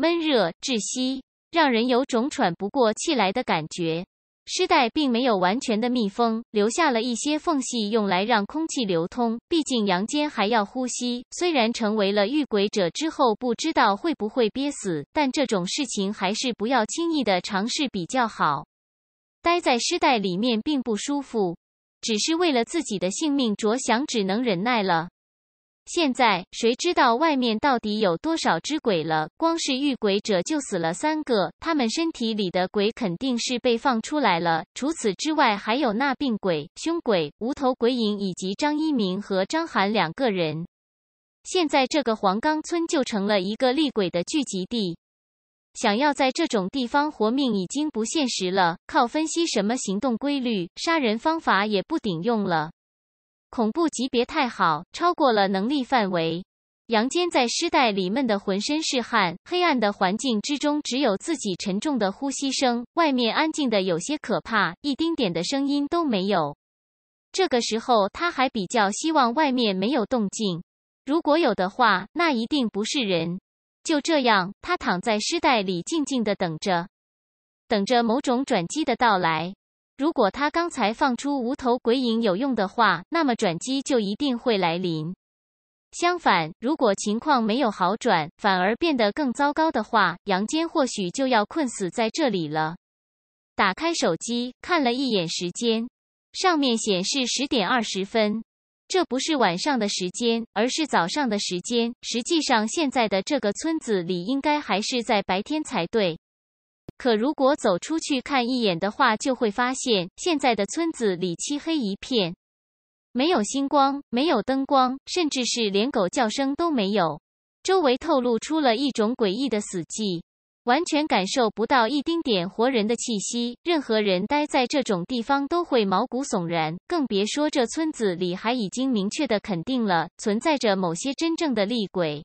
闷热、窒息，让人有种喘不过气来的感觉。尸袋并没有完全的密封，留下了一些缝隙，用来让空气流通。毕竟阳间还要呼吸。虽然成为了遇鬼者之后不知道会不会憋死，但这种事情还是不要轻易的尝试比较好。待在尸袋里面并不舒服，只是为了自己的性命着想，只能忍耐了。现在谁知道外面到底有多少只鬼了？光是遇鬼者就死了三个，他们身体里的鬼肯定是被放出来了。除此之外，还有那病鬼、凶鬼、无头鬼影，以及张一鸣和张涵两个人。现在这个黄冈村就成了一个厉鬼的聚集地，想要在这种地方活命已经不现实了。靠分析什么行动规律、杀人方法也不顶用了。恐怖级别太好，超过了能力范围。杨坚在尸袋里闷得浑身是汗，黑暗的环境之中只有自己沉重的呼吸声。外面安静的有些可怕，一丁点的声音都没有。这个时候，他还比较希望外面没有动静，如果有的话，那一定不是人。就这样，他躺在尸袋里静静的等着，等着某种转机的到来。如果他刚才放出无头鬼影有用的话，那么转机就一定会来临。相反，如果情况没有好转，反而变得更糟糕的话，杨坚或许就要困死在这里了。打开手机看了一眼时间，上面显示十点二十分。这不是晚上的时间，而是早上的时间。实际上，现在的这个村子里应该还是在白天才对。可如果走出去看一眼的话，就会发现现在的村子里漆黑一片，没有星光，没有灯光，甚至是连狗叫声都没有。周围透露出了一种诡异的死寂，完全感受不到一丁点活人的气息。任何人待在这种地方都会毛骨悚然，更别说这村子里还已经明确的肯定了存在着某些真正的厉鬼。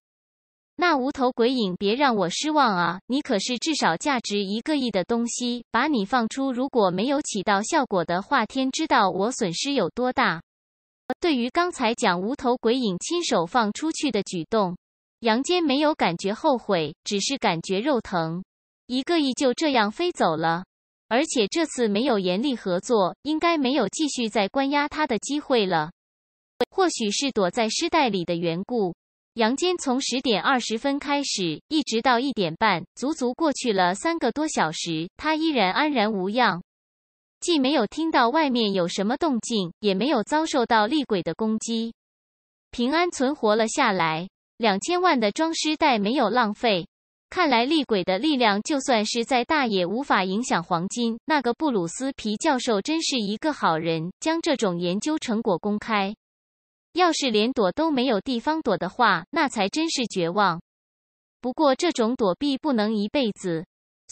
那无头鬼影，别让我失望啊！你可是至少价值一个亿的东西，把你放出。如果没有起到效果的话，天知道我损失有多大。对于刚才讲无头鬼影亲手放出去的举动，杨坚没有感觉后悔，只是感觉肉疼。一个亿就这样飞走了，而且这次没有严厉合作，应该没有继续再关押他的机会了。或许是躲在尸袋里的缘故。杨坚从十点二十分开始，一直到一点半，足足过去了三个多小时，他依然安然无恙，既没有听到外面有什么动静，也没有遭受到厉鬼的攻击，平安存活了下来。两千万的装尸袋没有浪费，看来厉鬼的力量就算是在大，也无法影响黄金。那个布鲁斯皮教授真是一个好人，将这种研究成果公开。要是连躲都没有地方躲的话，那才真是绝望。不过这种躲避不能一辈子。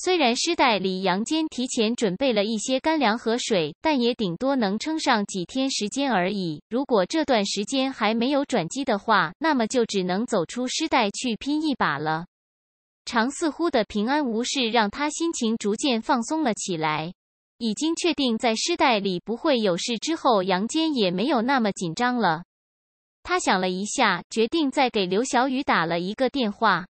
虽然尸袋里杨坚提前准备了一些干粮和水，但也顶多能撑上几天时间而已。如果这段时间还没有转机的话，那么就只能走出尸袋去拼一把了。常似乎的平安无事，让他心情逐渐放松了起来。已经确定在尸袋里不会有事之后，杨坚也没有那么紧张了。他想了一下，决定再给刘小雨打了一个电话。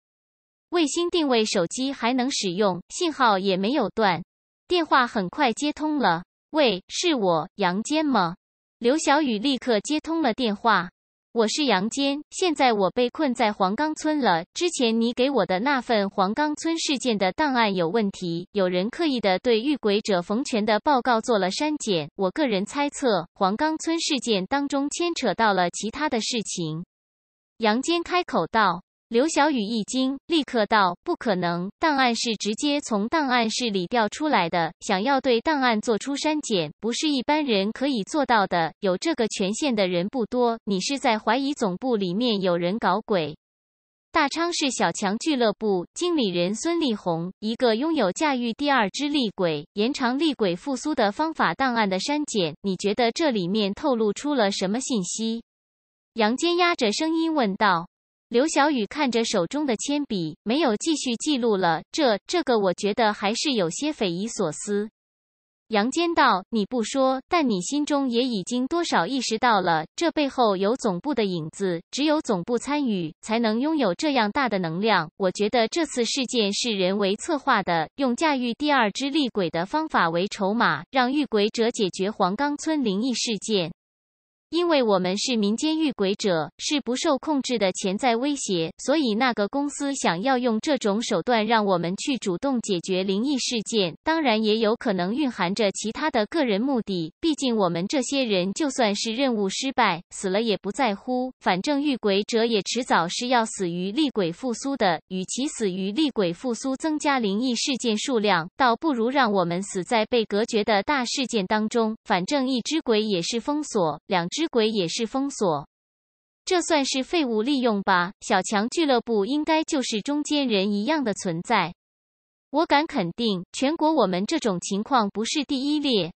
卫星定位手机还能使用，信号也没有断。电话很快接通了。“喂，是我杨坚吗？”刘小雨立刻接通了电话。我是杨坚，现在我被困在黄冈村了。之前你给我的那份黄冈村事件的档案有问题，有人刻意的对遇鬼者冯权的报告做了删减。我个人猜测，黄冈村事件当中牵扯到了其他的事情。杨坚开口道。刘小雨一惊，立刻道：“不可能，档案是直接从档案室里调出来的。想要对档案做出删减，不是一般人可以做到的。有这个权限的人不多。你是在怀疑总部里面有人搞鬼？”大昌市小强俱乐部经理人孙立红，一个拥有驾驭第二只厉鬼、延长厉鬼复苏的方法档案的删减，你觉得这里面透露出了什么信息？”杨坚压着声音问道。刘小雨看着手中的铅笔，没有继续记录了。这……这个，我觉得还是有些匪夷所思。杨坚道：“你不说，但你心中也已经多少意识到了，这背后有总部的影子。只有总部参与，才能拥有这样大的能量。我觉得这次事件是人为策划的，用驾驭第二只厉鬼的方法为筹码，让遇鬼者解决黄冈村灵异事件。”因为我们是民间遇鬼者，是不受控制的潜在威胁，所以那个公司想要用这种手段让我们去主动解决灵异事件，当然也有可能蕴含着其他的个人目的。毕竟我们这些人就算是任务失败死了也不在乎，反正遇鬼者也迟早是要死于厉鬼复苏的。与其死于厉鬼复苏，增加灵异事件数量，倒不如让我们死在被隔绝的大事件当中。反正一只鬼也是封锁两。之鬼也是封锁，这算是废物利用吧？小强俱乐部应该就是中间人一样的存在，我敢肯定，全国我们这种情况不是第一例。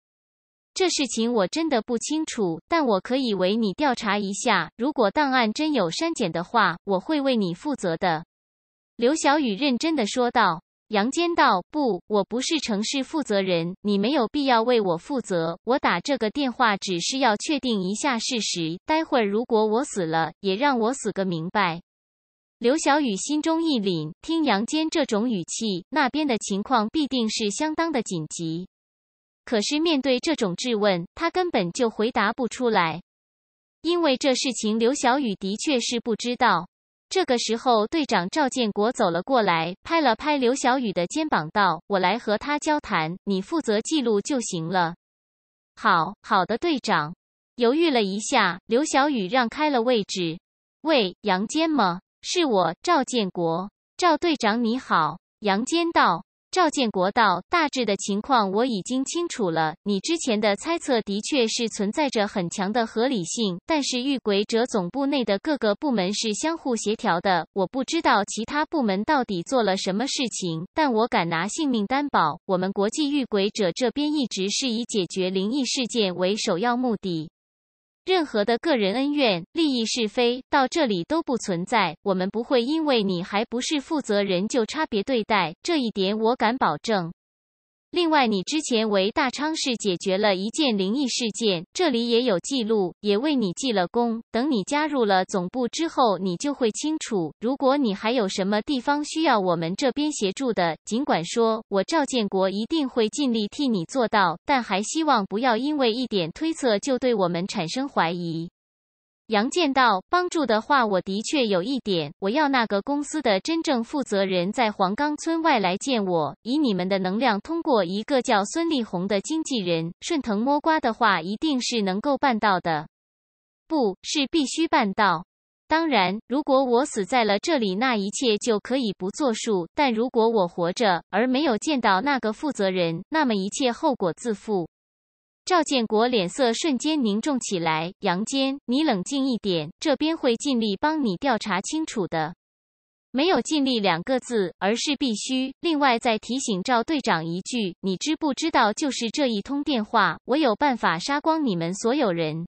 这事情我真的不清楚，但我可以为你调查一下。如果档案真有删减的话，我会为你负责的。”刘小雨认真的说道。杨坚道：“不，我不是城市负责人，你没有必要为我负责。我打这个电话只是要确定一下事实。待会儿如果我死了，也让我死个明白。”刘小雨心中一凛，听杨坚这种语气，那边的情况必定是相当的紧急。可是面对这种质问，他根本就回答不出来，因为这事情刘小雨的确是不知道。这个时候，队长赵建国走了过来，拍了拍刘小雨的肩膀，道：“我来和他交谈，你负责记录就行了。”“好好的，队长。”犹豫了一下，刘小雨让开了位置。“喂，杨坚吗？是我，赵建国，赵队长，你好。”杨坚道。赵建国道：“大致的情况我已经清楚了，你之前的猜测的确是存在着很强的合理性。但是遇鬼者总部内的各个部门是相互协调的，我不知道其他部门到底做了什么事情。但我敢拿性命担保，我们国际遇鬼者这边一直是以解决灵异事件为首要目的。”任何的个人恩怨、利益是非到这里都不存在，我们不会因为你还不是负责人就差别对待，这一点我敢保证。另外，你之前为大昌市解决了一件灵异事件，这里也有记录，也为你记了功。等你加入了总部之后，你就会清楚。如果你还有什么地方需要我们这边协助的，尽管说，我赵建国一定会尽力替你做到。但还希望不要因为一点推测就对我们产生怀疑。杨建道：“帮助的话，我的确有一点。我要那个公司的真正负责人在黄冈村外来见我。以你们的能量，通过一个叫孙立红的经纪人，顺藤摸瓜的话，一定是能够办到的。不是必须办到。当然，如果我死在了这里，那一切就可以不作数；但如果我活着而没有见到那个负责人，那么一切后果自负。”赵建国脸色瞬间凝重起来。杨坚，你冷静一点，这边会尽力帮你调查清楚的。没有“尽力”两个字，而是必须。另外再提醒赵队长一句，你知不知道，就是这一通电话，我有办法杀光你们所有人。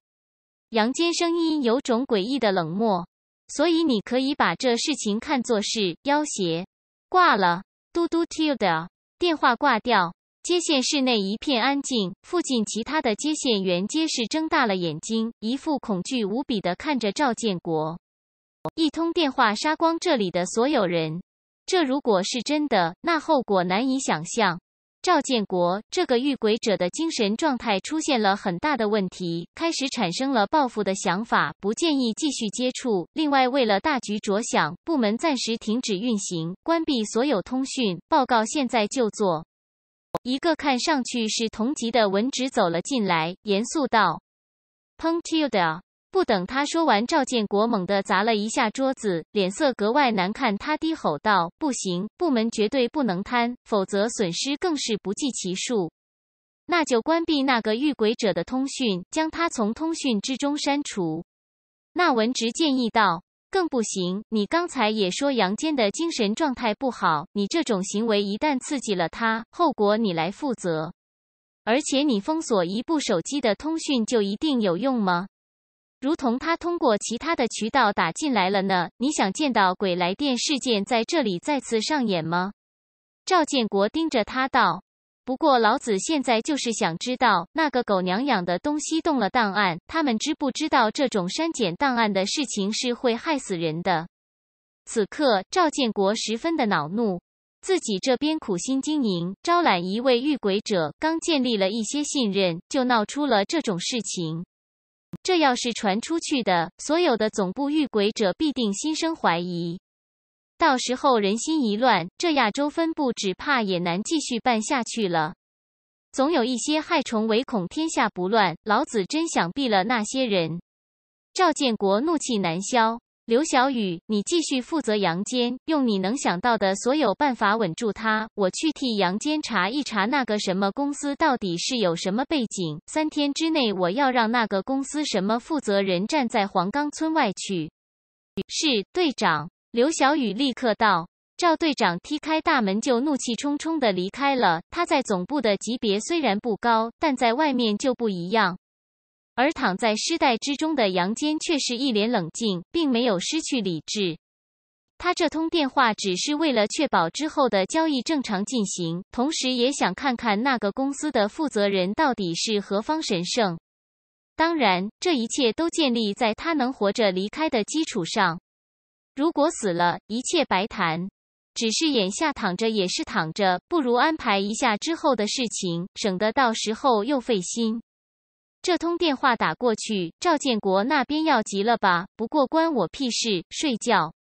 杨坚声音有种诡异的冷漠，所以你可以把这事情看作是要挟。挂了，嘟嘟 t i l d a 电话挂掉。接线室内一片安静，附近其他的接线员皆是睁大了眼睛，一副恐惧无比的看着赵建国。一通电话杀光这里的所有人，这如果是真的，那后果难以想象。赵建国这个遇鬼者的精神状态出现了很大的问题，开始产生了报复的想法，不建议继续接触。另外，为了大局着想，部门暂时停止运行，关闭所有通讯，报告现在就做。一个看上去是同级的文职走了进来，严肃道：“彭切尔。”不等他说完，赵建国猛地砸了一下桌子，脸色格外难看。他低吼道：“不行，部门绝对不能贪，否则损失更是不计其数。那就关闭那个遇鬼者的通讯，将他从通讯之中删除。”那文职建议道。更不行！你刚才也说杨坚的精神状态不好，你这种行为一旦刺激了他，后果你来负责。而且你封锁一部手机的通讯就一定有用吗？如同他通过其他的渠道打进来了呢？你想见到“鬼来电”事件在这里再次上演吗？赵建国盯着他道。不过老子现在就是想知道，那个狗娘养的东西动了档案，他们知不知道这种删减档案的事情是会害死人的？此刻赵建国十分的恼怒，自己这边苦心经营，招揽一位遇鬼者，刚建立了一些信任，就闹出了这种事情。这要是传出去的，所有的总部遇鬼者必定心生怀疑。到时候人心一乱，这亚洲分部只怕也难继续办下去了。总有一些害虫，唯恐天下不乱。老子真想毙了那些人！赵建国怒气难消。刘小雨，你继续负责杨坚，用你能想到的所有办法稳住他。我去替杨坚查一查那个什么公司到底是有什么背景。三天之内，我要让那个公司什么负责人站在黄冈村外去。是队长。刘小雨立刻道：“赵队长踢开大门，就怒气冲冲的离开了。他在总部的级别虽然不高，但在外面就不一样。而躺在尸袋之中的杨坚却是一脸冷静，并没有失去理智。他这通电话只是为了确保之后的交易正常进行，同时也想看看那个公司的负责人到底是何方神圣。当然，这一切都建立在他能活着离开的基础上。”如果死了，一切白谈。只是眼下躺着也是躺着，不如安排一下之后的事情，省得到时候又费心。这通电话打过去，赵建国那边要急了吧？不过关我屁事。睡觉。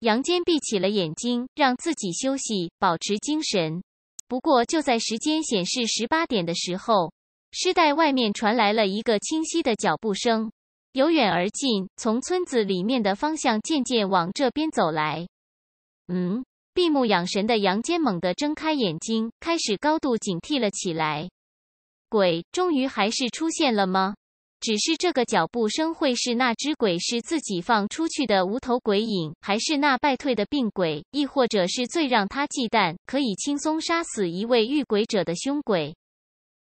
杨坚闭起了眼睛，让自己休息，保持精神。不过就在时间显示十八点的时候，尸袋外面传来了一个清晰的脚步声。由远而近，从村子里面的方向渐渐往这边走来。嗯，闭目养神的杨坚猛地睁开眼睛，开始高度警惕了起来。鬼终于还是出现了吗？只是这个脚步声会是那只鬼是自己放出去的无头鬼影，还是那败退的病鬼，亦或者是最让他忌惮、可以轻松杀死一位遇鬼者的凶鬼？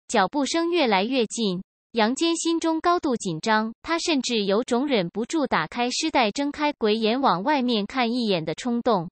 脚步声越来越近。杨坚心中高度紧张，他甚至有种忍不住打开尸袋、睁开鬼眼往外面看一眼的冲动。